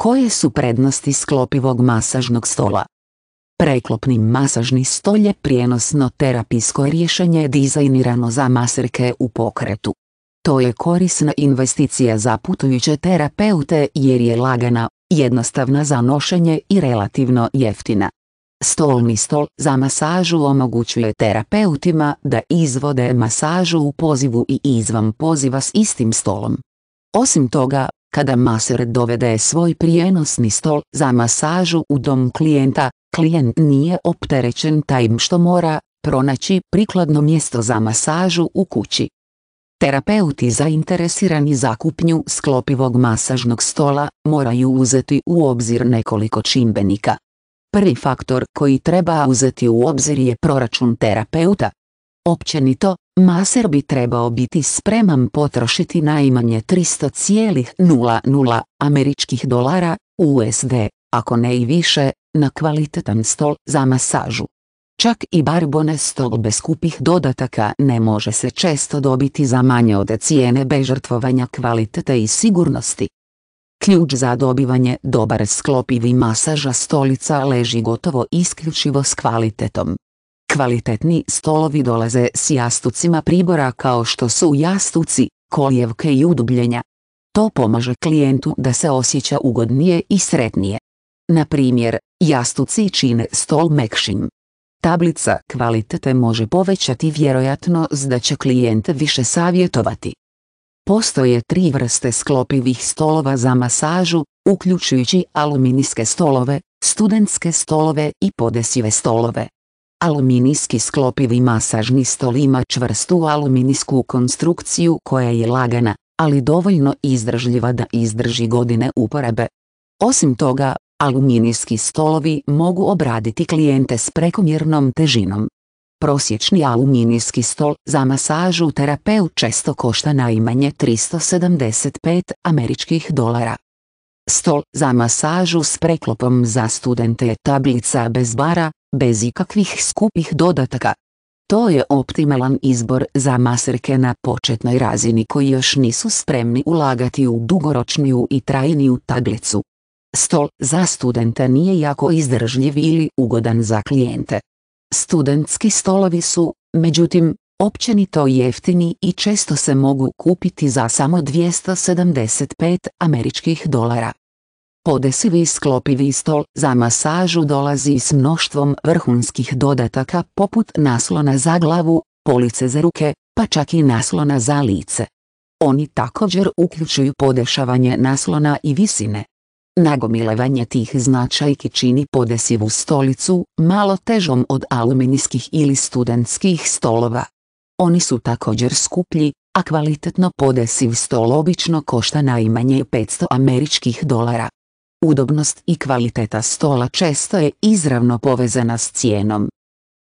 Koje su prednosti sklopivog masažnog stola? Preklopni masažni stol je prijenosno terapijsko rješenje dizajnirano za maserke u pokretu. To je korisna investicija za putujuće terapeute jer je lagana, jednostavna za nošenje i relativno jeftina. Stolni stol za masažu omogućuje terapeutima da izvode masažu u pozivu i izvan poziva s istim stolom. Osim toga, kada maser dovede svoj prijenosni stol za masažu u dom klijenta, klijent nije opterećen tajm što mora pronaći prikladno mjesto za masažu u kući. Terapeuti zainteresirani za kupnju sklopivog masažnog stola moraju uzeti u obzir nekoliko čimbenika. Prvi faktor koji treba uzeti u obzir je proračun terapeuta. Općenito, Maser bi trebao biti spreman potrošiti najmanje 300,00 američkih dolara, USD, ako ne i više, na kvalitetan stol za masažu. Čak i barbone stol bez kupih dodataka ne može se često dobiti za manje od cijene bez žrtvovanja kvalitete i sigurnosti. Ključ za dobivanje dobar sklopivi masaža stolica leži gotovo isključivo s kvalitetom. Kvalitetni stolovi dolaze s jastucima pribora kao što su jastuci, kolijevke i udubljenja. To pomaže klijentu da se osjeća ugodnije i sretnije. Na primjer, jastuci čine stol mekšim. Tablica kvalitete može povećati vjerojatno da će klijent više savjetovati. Postoje tri vrste sklopivih stolova za masažu, uključujući aluminijske stolove, studentske stolove i podesive stolove. Aluminijski sklopivi masažni stol ima čvrstu aluminijsku konstrukciju koja je lagana, ali dovoljno izdržljiva da izdrži godine uporabe. Osim toga, aluminijski stolovi mogu obraditi klijente s prekomjernom težinom. Prosječni aluminijski stol za masažu terapeu često košta najmanje 375 američkih dolara. Stol za masažu s preklopom za studente je tablica bez bara, bez ikakvih skupih dodataka. To je optimalan izbor za maserke na početnoj razini koji još nisu spremni ulagati u dugoročniju i trajniju tablicu. Stol za studenta nije jako izdržljiv ili ugodan za klijente. Studentski stolovi su, međutim, općenito jeftini i često se mogu kupiti za samo 275 američkih dolara. Podesivi sklopivi stol za masažu dolazi s mnoštvom vrhunskih dodataka poput naslona za glavu, police za ruke, pa čak i naslona za lice. Oni također uključuju podešavanje naslona i visine. Nagomilevanje tih značajki čini podesivu stolicu malo težom od aluminijskih ili studentskih stolova. Oni su također skuplji, a kvalitetno podesiv stol obično košta najmanje 500 američkih dolara. Udobnost i kvaliteta stola često je izravno povezana s cijenom.